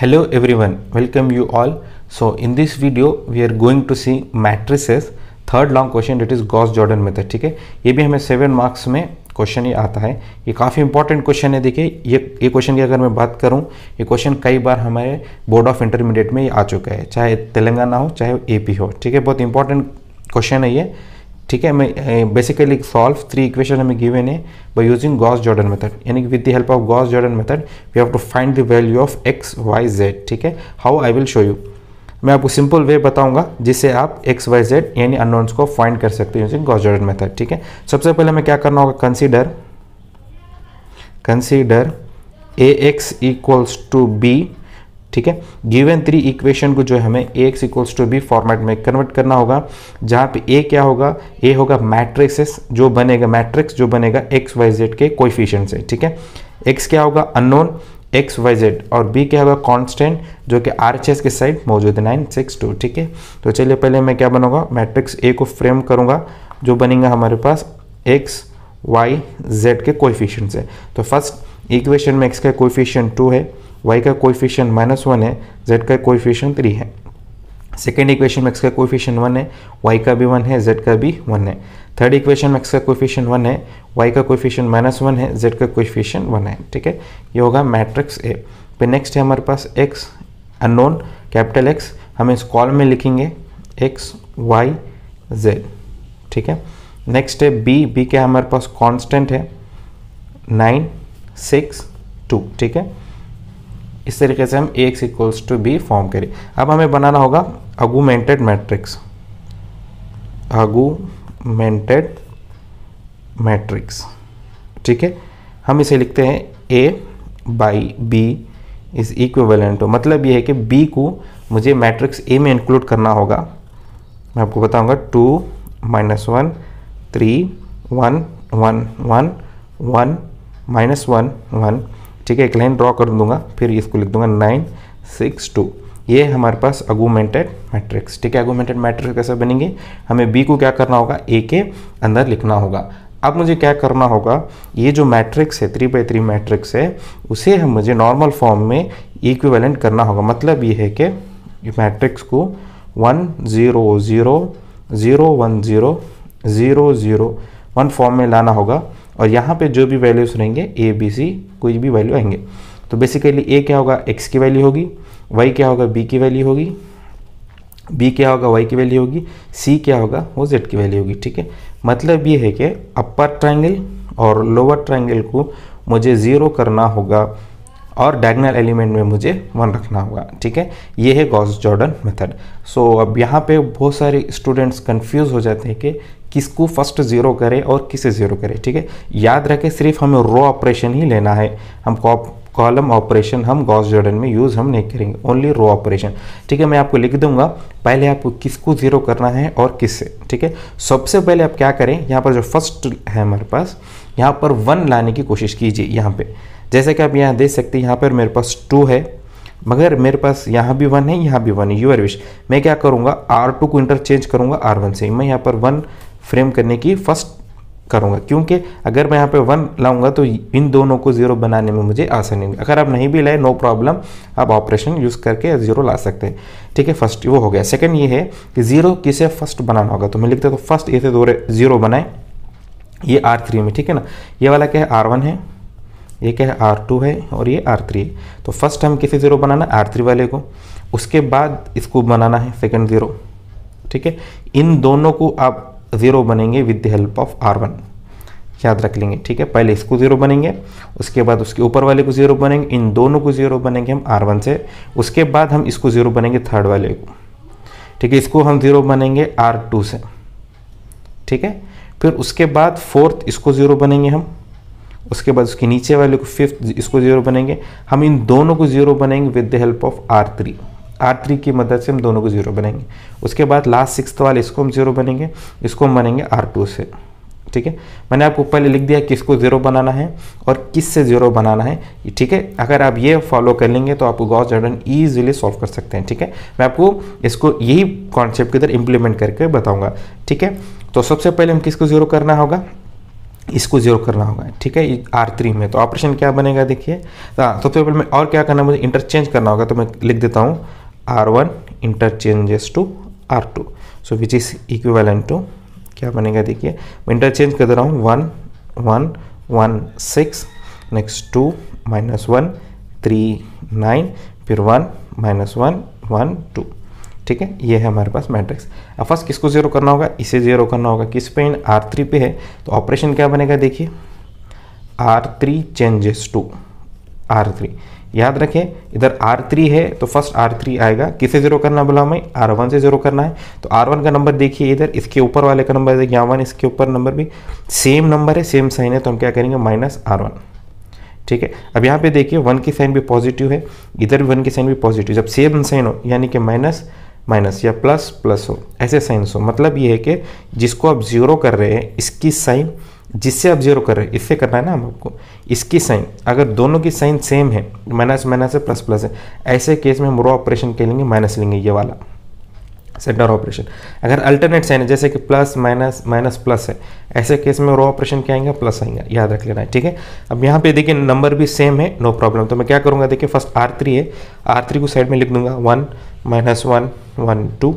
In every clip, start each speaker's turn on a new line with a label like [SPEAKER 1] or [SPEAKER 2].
[SPEAKER 1] hello everyone welcome you all so in this video we are going to see matrices third long question it is Gauss Jordan method ठीक है ये भी हमें seven marks में question ही आता है ये काफ़ी इंपॉर्टेंट क्वेश्चन है देखिए ये ये क्वेश्चन की अगर मैं बात करूं ये क्वेश्चन कई बार हमारे बोर्ड ऑफ इंटरमीडिएट में ये आ चुका है चाहे तेलंगाना हो चाहे एपी हो ठीक है बहुत इंपॉर्टेंट क्वेश्चन है ये ठीक है हमें बेसिकली सॉल्व थ्री इक्वेशन हमें गिवेन है by using Gauss Jordan method यानी with the help of Gauss Jordan method we have to find the value of X Y Z ठीक है how I will show you मैं आपको simple way बताऊंगा जिससे आप एक्स वाई जेड यानी unknowns को फाइंड कर सकते हैं यूजिंग गॉस जॉर्डन मेथड ठीक है सबसे पहले हमें क्या करना होगा consider consider A X equals to B ठीक है गिवन थ्री इक्वेशन को जो है हमें A X equals to B format में कन्वर्ट करना होगा जहाँ पे ए क्या होगा ए होगा मैट्रिक्स जो बनेगा मैट्रिक्स जो बनेगा एक्स वाई जेड के कोइफिशियंट से ठीक है एक्स क्या होगा अननोन एक्स वाई जेड और बी क्या होगा कॉन्स्टेंट जो कि आर एच एस के साइड मौजूद है नाइन सिक्स टू ठीक है तो चलिए पहले मैं क्या बनाऊंगा मैट्रिक्स ए को फ्रेम करूंगा जो बनेगा हमारे पास एक्स वाई जेड के कोइफिशियंट से तो फर्स्ट इक्वेशन में एक्स का कोइफिशियंट टू है वाई का कोएफिशिएंट माइनस वन है जेड का कोएफिशिएंट थ्री है सेकेंड इक्वेशन में एक्स का कोएफिशिएंट वन है वाई का भी वन है जेड का भी वन है थर्ड इक्वेशन में एक्स का कोएफिशिएंट वन है वाई का कोएफिशिएंट माइनस वन है जेड का कोएफिशिएंट वन है ठीक है ये होगा मैट्रिक्स ए फिर नेक्स्ट है हमारे पास एक्स अनोन कैपिटल एक्स हम इस कॉल में लिखेंगे एक्स वाई जेड ठीक है नेक्स्ट है बी बी क्या हमारे पास कॉन्स्टेंट है नाइन सिक्स टू ठीक है इस तरीके से हम X equals to B form करें अब हमें बनाना होगा अगूमेंटेड मैट्रिक्स अगूमेंटेड मैट्रिक्स ठीक है हम इसे लिखते हैं A by B is equivalent to मतलब ये है कि बी को मुझे मैट्रिक्स ए में इंक्लूड करना होगा मैं आपको बताऊंगा two minus one three one one one one minus one one ठीक है एक लाइन ड्रॉ कर दूंगा फिर इसको लिख दूंगा नाइन सिक्स टू ये हमारे पास अगूमेंटेड मैट्रिक्स ठीक है अगूमेंटेड मैट्रिक्स कैसे बनेंगे हमें बी को क्या करना होगा ए के अंदर लिखना होगा अब मुझे क्या करना होगा ये जो मैट्रिक्स है थ्री बाई थ्री मैट्रिक्स है उसे हम मुझे नॉर्मल फॉर्म में इक्विवेलेंट करना होगा मतलब ये है कि मैट्रिक्स को one zero zero zero one zero zero zero one form में लाना होगा और यहाँ पे जो भी वैल्यूज़ रहेंगे ए बी सी कोई भी वैल्यू आएंगे तो बेसिकली ए क्या होगा एक्स की वैल्यू होगी वाई क्या होगा बी की वैल्यू होगी बी क्या होगा वाई की वैल्यू होगी सी क्या होगा वो जेड की वैल्यू होगी ठीक है मतलब ये है कि अपर ट्राइंगल और लोअर ट्राइंगल को मुझे ज़ीरो करना होगा और डायगनल एलिमेंट में मुझे वन रखना होगा ठीक है ये है गॉस जॉर्डन मेथड सो अब यहाँ पे बहुत सारे स्टूडेंट्स कंफ्यूज हो जाते हैं कि किसको फर्स्ट ज़ीरो करें और किसे ज़ीरो करें ठीक है याद रखें सिर्फ हमें रो ऑपरेशन ही लेना है हम कॉलम ऑपरेशन हम गॉस जॉर्डन में यूज़ हम नहीं करेंगे ओनली रो ऑपरेशन ठीक है मैं आपको लिख दूंगा पहले आपको किसको ज़ीरो करना है और किससे ठीक है सबसे पहले आप क्या करें यहाँ पर जो फर्स्ट है हमारे पास यहाँ पर वन लाने की कोशिश कीजिए यहाँ पर जैसे कि आप यहाँ देख सकते हैं यहाँ पर मेरे पास टू है मगर मेरे पास यहाँ भी वन है यहाँ भी वन है यूर विश मैं क्या करूँगा आर टू को इंटरचेंज करूँगा आर वन से मैं यहाँ पर वन फ्रेम करने की फर्स्ट करूँगा क्योंकि अगर मैं यहाँ पे वन लाऊंगा तो इन दोनों को ज़ीरो बनाने में मुझे आसानी होगी अगर आप नहीं भी लाए नो प्रॉब्लम आप ऑपरेशन यूज़ करके ज़ीरो ला सकते हैं ठीक है फर्स्ट वो हो गया सेकंड ये है कि ज़ीरो किसे फर्स्ट बनाना होगा तो मैं लिखता तो फर्स्ट इसे दो ज़ीरो बनाए ये आर थ्री में ठीक है ना ये वाला क्या है आर वन है ये क्या है आर टू है और ये आर थ्री है तो फर्स्ट हम किसे ज़ीरो बनाना आर थ्री वाले को उसके बाद इसको बनाना है सेकेंड ज़ीरो ठीक है इन दोनों को आप ज़ीरो बनेंगे with the help of R one याद रख लेंगे ठीक है पहले इसको ज़ीरो बनेंगे उसके बाद उसके ऊपर वाले को ज़ीरो बनेंगे इन दोनों को ज़ीरो बनेंगे हम आर वन से उसके बाद हम इसको ज़ीरो बनेंगे थर्ड वाले को ठीक है इसको हम ज़ीरो बनेंगे आर टू से ठीक है फिर उसके बाद फोर्थ इसको ज़ीरो बनेंगे हम उसके बाद उसके नीचे वाले को फिफ्थ इसको ज़ीरो बनेंगे हम इन दोनों को ज़ीरो बनेंगे with the help of R three R three की मदद से हम दोनों को जीरो बनाएंगे उसके बाद लास्ट सिक्स वाले इसको हम जीरो बनेंगे इसको हम बनेंगे आर टू से ठीक है मैंने आपको पहले लिख दिया किसको ज़ीरो बनाना है और किस से ज़ीरो बनाना है ठीक है अगर आप ये फॉलो कर लेंगे तो आप गॉस जर्डन ईजिली सॉल्व कर सकते हैं ठीक है मैं आपको इसको यही कॉन्सेप्ट के अंदर इंप्लीमेंट करके बताऊंगा ठीक है तो सबसे पहले हम किसको ज़ीरो करना होगा इसको जीरो करना होगा ठीक है आर थ्री में तो ऑपरेशन क्या बनेगा देखिए हाँ सबसे पहले मैं और क्या करना मुझे इंटरचेंज करना होगा तो मैं लिख देता हूँ R1 interchanges to R2 so which is equivalent to क्या बनेगा देखिए मैं इंटरचेंज कर दे रहा हूँ one one one six next two minus one three nine फिर one minus one one two ठीक है ये है हमारे पास मैट्रिक्स अब फर्स्ट किसको जीरो करना होगा इसे जीरो करना होगा किस पे आर थ्री पे है तो ऑपरेशन क्या बनेगा देखिए R three changes to R three याद रखें इधर आर थ्री है तो फर्स्ट आर थ्री आएगा किसे जीरो करना बोला हमें आर वन से जीरो करना है तो आर वन का नंबर देखिए इधर इसके ऊपर वाले का नंबर देखिए यहाँ वन इसके ऊपर नंबर भी सेम नंबर है सेम साइन है तो हम क्या करेंगे माइनस आर वन ठीक है अब यहाँ पे देखिए वन की साइन भी पॉजिटिव है इधर भी वन की साइन भी पॉजिटिव जब सेम साइन हो यानी कि माइनस माइनस या प्लस प्लस हो ऐसे साइंस हो मतलब ये है कि जिसको आप जीरो कर रहे हैं इसकी साइन जिससे आप जीरो कर रहे हैं इससे करना है ना हम आपको इसकी साइन अगर दोनों की साइन सेम है माइनस माइनस है प्लस प्लस है ऐसे केस में हम रो ऑपरेशन के लेंगे माइनस लेंगे ये वाला सेंटर ऑपरेशन अगर अल्टरनेट साइन है जैसे कि प्लस माइनस माइनस प्लस है ऐसे केस में रो ऑपरेशन क्या आएंगे प्लस आएंगे याद रख लेना है ठीक है अब यहाँ पे देखिए नंबर भी सेम है नो प्रॉब्लम तो मैं क्या करूँगा देखिए फर्स्ट आर थ्री है आर थ्री को साइड में लिख दूंगा one minus one one two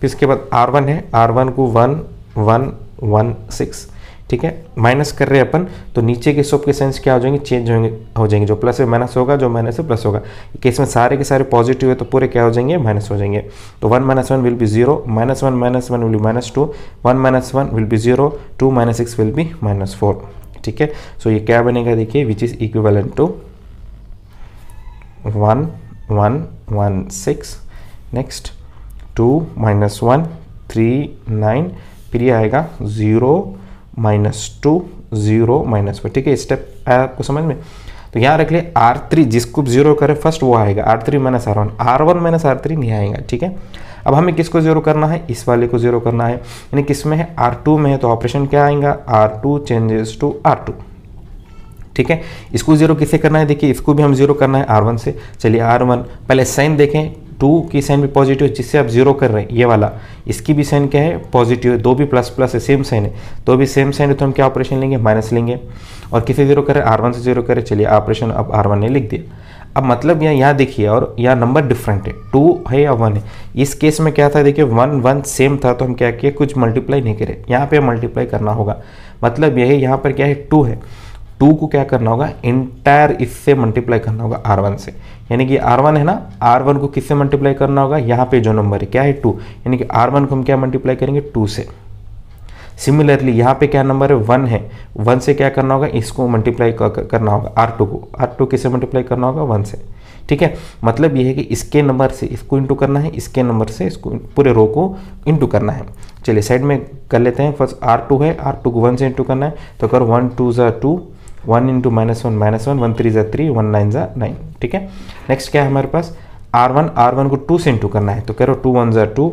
[SPEAKER 1] फिर इसके बाद आर वन है आर वन को वन वन वन सिक्स ठीक है माइनस कर रहे हैं अपन तो नीचे के सोप के साइंस क्या हो जाएंगे चेंज होंगे हो जाएंगे जो प्लस है माइनस होगा जो माइनस है प्लस होगा केस में सारे के सारे पॉजिटिव है तो पूरे क्या हो जाएंगे माइनस हो जाएंगे तो one minus one will be zero minus one minus one will be minus two one minus one will be zero two minus six will be minus four ठीक है सो ये क्या बनेगा देखिए which is equivalent to one one one six next two minus one three nine फिर ये आएगा zero minus two zero minus four ठीक है स्टेप आया आपको समझ में तो यहाँ रख लिया आर थ्री जिसको जीरो करें फर्स्ट वो आएगा R three minus R one R one minus R three नहीं आएगा ठीक है अब हमें किसको जीरो करना है इस वाले को जीरो करना है यानी किस में है आर टू में है तो ऑपरेशन क्या आएगा R two changes to R two ठीक है इसको जीरो किसे करना है देखिए इसको भी हम जीरो करना है आर वन से चलिए आर वन पहले साइन देखें टू की साइन भी पॉजिटिव है जिससे आप जीरो कर रहे हैं ये वाला इसकी भी साइन क्या है पॉजिटिव है दो भी प्लस प्लस है सेम साइन है तो भी सेम साइन है तो हम क्या ऑपरेशन लेंगे माइनस लेंगे और किसे जीरो करें आर वन से जीरो करें चलिए ऑपरेशन अब आर वन ने लिख दिया अब मतलब यहाँ यहाँ देखिए और यहाँ नंबर डिफरेंट है टू है या वन है इस केस में क्या था देखिए वन वन सेम था तो हम क्या किए कुछ मल्टीप्लाई नहीं करें यहाँ पर मल्टीप्लाई करना होगा मतलब यही यहाँ पर क्या है टू है टू को क्या करना होगा इंटायर इससे मल्टीप्लाई करना होगा आर वन से यानी कि आर वन है ना आर वन को किससे मल्टीप्लाई करना होगा यहाँ पे जो नंबर है क्या है टू यानी कि आर वन को हम क्या मल्टीप्लाई करेंगे टू से सिमिलरली यहाँ पे क्या नंबर है वन है वन से क्या करना होगा इसको मल्टीप्लाई करना होगा आर टू को आर टू किससे मल्टीप्लाई करना होगा वन से ठीक है मतलब ये है कि इसके नंबर से इसको इंटू करना है इसके नंबर से इसको पूरे रो को इंटू करना है चलिए साइड में कर लेते हैं फर्स्ट आर टू है आर टू को वन से इंटू करना है तो अगर वन टू ज़ा two one into minus one minus one one three जै थ्री वन नाइन जै नाइन ठीक है नेक्स्ट क्या है हमारे पास आर वन आर वन को टू से इंटू करना है तो कह रहे हो टू वन जै टू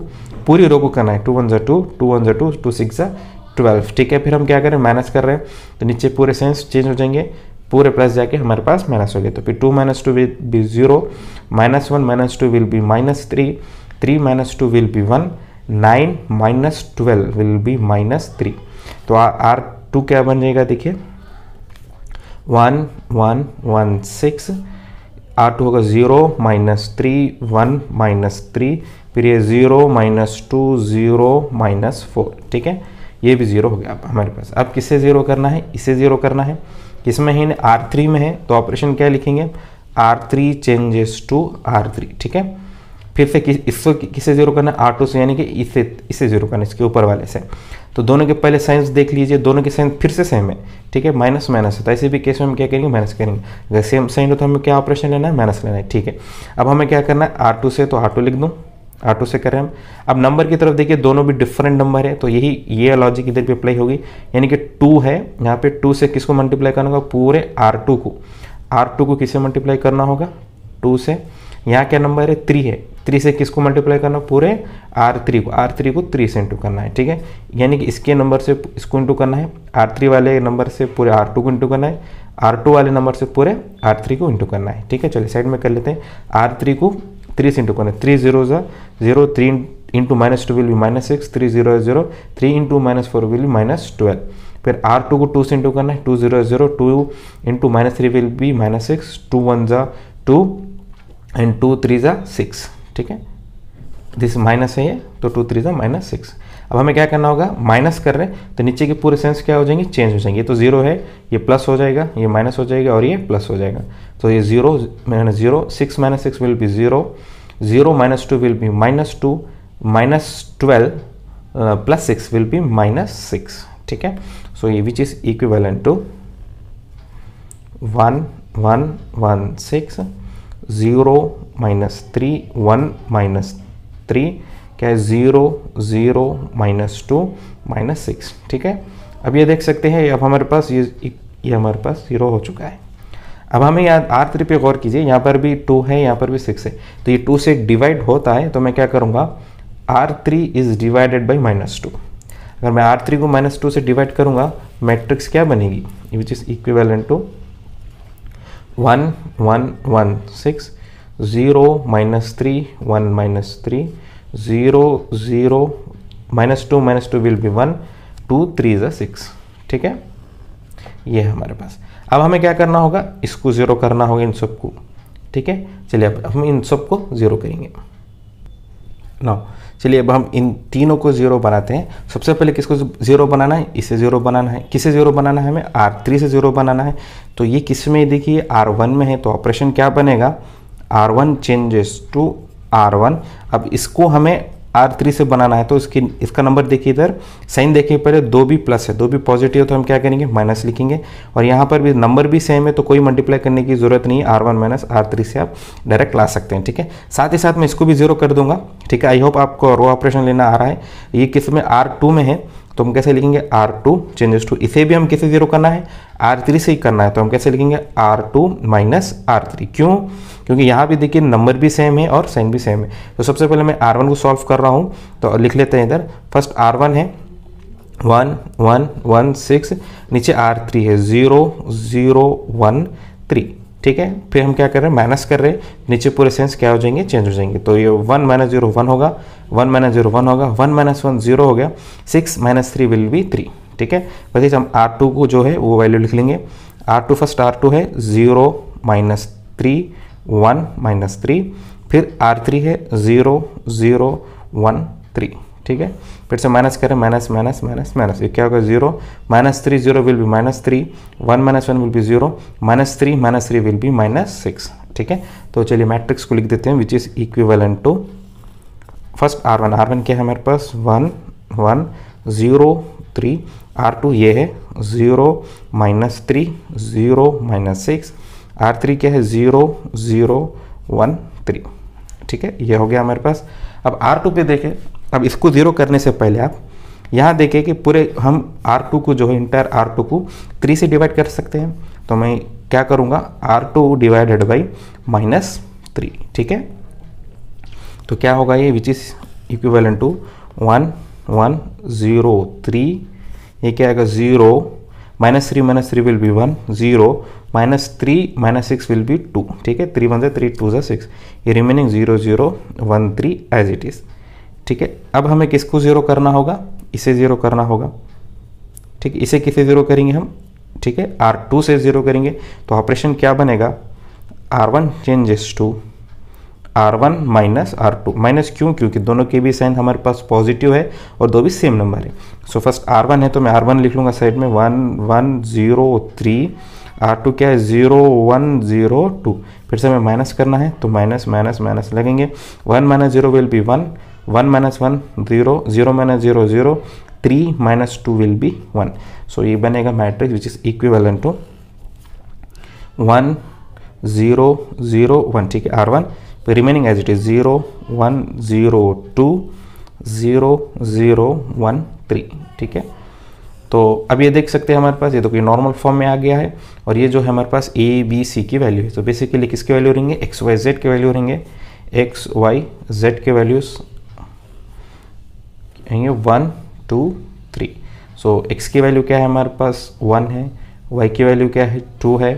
[SPEAKER 1] पूरी रो को करना है टू वन जै टू टू वन जै टू टू सिक्स जै ट्वेल्व ठीक है फिर हम क्या करें माइनस कर रहे हैं तो नीचे पूरे सेंस चेंज हो जाएंगे पूरे प्लस जाके हमारे पास माइनस हो गए तो फिर two minus two will be zero minus one minus two will be minus three three minus two will be one nine minus twelve will be minus three तो आर टू क्या बन जाएगा देखिए one one one six R two होगा zero minus three one minus three फिर ये zero minus two zero minus four ठीक है ये भी ज़ीरो हो गया अब हमारे पास अब किससे ज़ीरो करना है इसे ज़ीरो करना है किसमें है आर थ्री में है तो ऑपरेशन क्या लिखेंगे R three changes to R three ठीक है फिर से किस इसको किससे ज़ीरो करना है आर टू से यानी कि इसे इसे ज़ीरो करना है इसके ऊपर वाले से तो दोनों के पहले साइंस देख लीजिए दोनों के साइंस फिर से सेम है ठीक है माइनस माइनस है तो ऐसे भी केस में हम क्या करेंगे माइनस करेंगे अगर सेम साइन हो तो हमें क्या ऑपरेशन लेना है माइनस लेना है ठीक है अब हमें क्या करना है आर टू से तो आर टू लिख दूँ आर टू से करें हम अब नंबर की तरफ देखिए दोनों भी डिफरेंट नंबर है तो यही ये लॉजिक इधर भी अप्लाई होगी यानी कि टू है यहाँ पे टू से किसको मल्टीप्लाई करना होगा पूरे आर टू को आर टू को किससे मल्टीप्लाई करना होगा टू से यहाँ क्या नंबर है थ्री है थ्री से किसको मल्टीप्लाई करना पूरे आर थ्री को आर थ्री को थ्री से इंटू करना है ठीक है यानी कि इसके नंबर से इसको इंटू करना है आर थ्री वाले नंबर से पूरे आर टू को इंटू करना है आर टू वाले नंबर से पूरे आर थ्री को इंटू करना है ठीक है चलिए साइड में कर लेते हैं आर थ्री को थ्री से इंटू करना है three zero zero three into minus two will be minus six three zero zero three into minus four will be minus twelve फिर आर टू को टू से इंटू करना है two zero zero two into minus three will be minus six two one जा two and two three ज़ा six ठीक है this minus है ये तो टू थ्री ज़ा माइनस सिक्स अब हमें क्या करना होगा माइनस कर रहे हैं तो नीचे के पूरे सेंस क्या हो जाएंगे चेंज हो जाएंगे ये तो जीरो है ये प्लस हो जाएगा ये माइनस हो जाएगा और ये प्लस हो जाएगा तो ये zero minus zero six minus six will be zero zero minus two will be minus two minus twelve plus six will be minus six ठीक है सो ये which is equivalent to one one one six zero minus three one minus three क्या है zero zero minus two minus six ठीक है अब ये देख सकते हैं अब हमारे पास ये ये हमारे पास ज़ीरो हो चुका है अब हमें यहाँ आर थ्री पे गौर कीजिए यहाँ पर भी टू है यहाँ पर भी सिक्स है तो ये टू से डिवाइड होता है तो मैं क्या करूँगा R three is divided by minus two अगर मैं आर थ्री को माइनस टू से डिवाइड करूँगा मैट्रिक्स क्या बनेगी which is equivalent to one one one six zero minus three one minus three zero zero minus two minus two will be one two three is six ठीक है ये है हमारे पास अब हमें क्या करना होगा इसको ज़ीरो करना होगा इन सबको ठीक है चलिए अब हम इन सबको ज़ीरो करेंगे नौ चलिए अब हम इन तीनों को ज़ीरो बनाते हैं सबसे पहले किसको ज़ीरो बनाना है इसे ज़ीरो बनाना है किसे ज़ीरो बनाना है हमें आर थ्री से ज़ीरो बनाना है तो ये किस में देखिए आर वन में है तो ऑपरेशन क्या बनेगा R one changes to R one अब इसको हमें आर थ्री से बनाना है तो इसकी इसका नंबर देखिए इधर साइन देखिए पहले दो भी प्लस है दो भी पॉजिटिव है तो हम क्या करेंगे माइनस लिखेंगे और यहाँ पर भी नंबर भी सेम है तो कोई मल्टीप्लाई करने की जरूरत नहीं है R one minus R three से आप डायरेक्ट ला सकते हैं ठीक है साथ ही साथ मैं इसको भी जीरो कर दूंगा ठीक है आई होप आपको रो ऑपरेशन लेना आ रहा है ये किस में आर टू में है तो हम कैसे लिखेंगे आर टू चेंजेस टू इसे भी हम कैसे जीरो करना है आर थ्री से ही करना है तो हम कैसे लिखेंगे R two minus R three क्यों क्योंकि यहाँ भी देखिए नंबर भी सेम है और साइन भी सेम है तो सबसे पहले मैं आर वन को सॉल्व कर रहा हूँ तो लिख लेते हैं इधर फर्स्ट आर वन है वन वन वन सिक्स नीचे आर थ्री है ज़ीरो ज़ीरो वन थ्री ठीक है फिर हम क्या कर रहे हैं माइनस कर रहे हैं नीचे पूरे सेंस क्या हो जाएंगे चेंज हो जाएंगे तो ये वन माइनस जीरो वन होगा वन माइनस जीरो वन होगा वन माइनस वन जीरो हो गया six minus three will be three ठीक है बस हम आर टू को जो है वो वैल्यू लिख लेंगे R two first R two है zero minus three one minus three फिर आर थ्री है ज़ीरो ज़ीरो वन थ्री ठीक है फिर से माइनस करें माइनस माइनस माइनस माइनस ये क्या होगा zero minus three zero will be minus three one minus one will be zero minus three minus three will be minus six ठीक है तो चलिए मैट्रिक्स को लिख देते हैं which is equivalent to first R one R one क्या है हमारे पास one one zero three R two ये है zero minus three zero minus six R three क्या है ज़ीरो ज़ीरो वन थ्री ठीक है ये हो गया हमारे पास अब आर टू पे देखें अब इसको ज़ीरो करने से पहले आप यहाँ देखें कि पूरे हम आर टू को जो है इंटायर आर टू को थ्री से डिवाइड कर सकते हैं तो मैं क्या करूँगा R two divided by minus three ठीक है तो क्या होगा ये which is equivalent to one one zero three ये क्या आएगा zero minus three minus three will be one zero minus three minus six will be two ठीक है थ्री वन ज़ा थ्री टू ज़ा सिक्स ये remaining zero zero one three as it is ठीक है अब हमें किसको ज़ीरो करना होगा इसे ज़ीरो करना होगा ठीक है इसे किसे ज़ीरो करेंगे हम ठीक है आर टू से ज़ीरो करेंगे तो ऑपरेशन क्या बनेगा R one changes to R one minus R two minus क्यों क्योंकि दोनों के भी साइन हमारे पास पॉजिटिव है और दो भी सेम नंबर है सो फर्स्ट आर वन है तो मैं आर वन लिख लूँगा साइड में one one zero three R two क्या है ज़ीरो वन ज़ीरो टू फिर से हमें माइनस करना है तो माइनस माइनस माइनस लगेंगे one minus zero will be one one minus one zero zero minus zero zero three minus two will be one so ये बनेगा matrix which is equivalent to one zero zero one ठीक है R one remaining as it is 0 1 0 2 0 0 1 3 ठीक है तो अब ये देख सकते हैं हमारे पास ये तो कोई नॉर्मल फॉर्म में आ गया है और ये जो है हमारे पास ए बी सी की वैल्यू है तो बेसिकली किसके वैल्यू रहेंगे एक्स वाई जेड के वैल्यू रहेंगे एक्स वाई जेड के वैल्यूज रहेंगे one two three so X की वैल्यू क्या है हमारे पास वन है वाई की वैल्यू क्या है टू है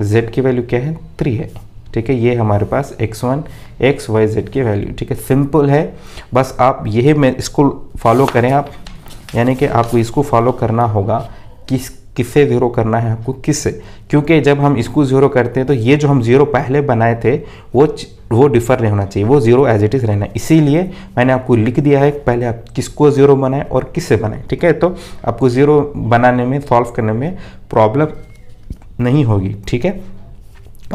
[SPEAKER 1] जेड की वैल्यू क्या है थ्री है ठीक है ये हमारे पास X one X Y Z की वैल्यू ठीक है सिंपल है बस आप यही मैं इसको फॉलो करें आप यानी कि आपको इसको फॉलो करना होगा किस किससे ज़ीरो करना है आपको किससे क्योंकि जब हम इसको ज़ीरो करते हैं तो ये जो हम ज़ीरो पहले बनाए थे वो वो डिफ़र नहीं होना चाहिए वो ज़ीरो एज इट इज़ रहना इसीलिए मैंने आपको लिख दिया है पहले आप किसको ज़ीरो बनाएं और किससे बनाएं ठीक है तो आपको ज़ीरो बनाने में सॉल्व करने में प्रॉब्लम नहीं होगी ठीक है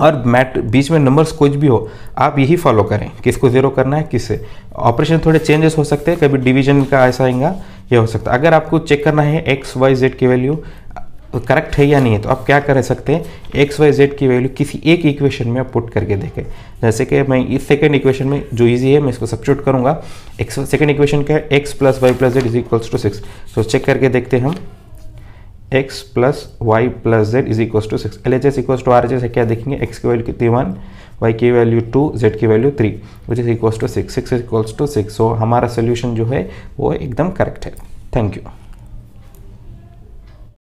[SPEAKER 1] और मैट बीच में नंबर्स कुछ भी हो आप यही फॉलो करें किसको ज़ीरो करना है किससे ऑपरेशन थोड़े चेंजेस हो सकते हैं कभी डिवीजन का ऐसा आएगा ये हो सकता है अगर आपको चेक करना है एक्स वाई जेड की वैल्यू करेक्ट तो है या नहीं है तो आप क्या कर सकते हैं एक्स वाई जेड की वैल्यू किसी एक इक्वेशन में आप पुट करके देखें जैसे कि मैं इस सेकेंड इक्वेशन में जो इजी है मैं इसको सब्सिट्यूट करूँगा एक्स सेकेंड इक्वेशन क्या है X plus Y plus Z is equals to six तो चेक करके देखते हैं हम X plus Y plus Z is equal to six L H S equal to R H S क्या देखेंगे एक्स की वैल्यू कितनी वन वाई की वैल्यू टू जेड की value three which is equal to six six is equals to six so हमारा solution जो है वो एकदम करेक्ट है थैंक यू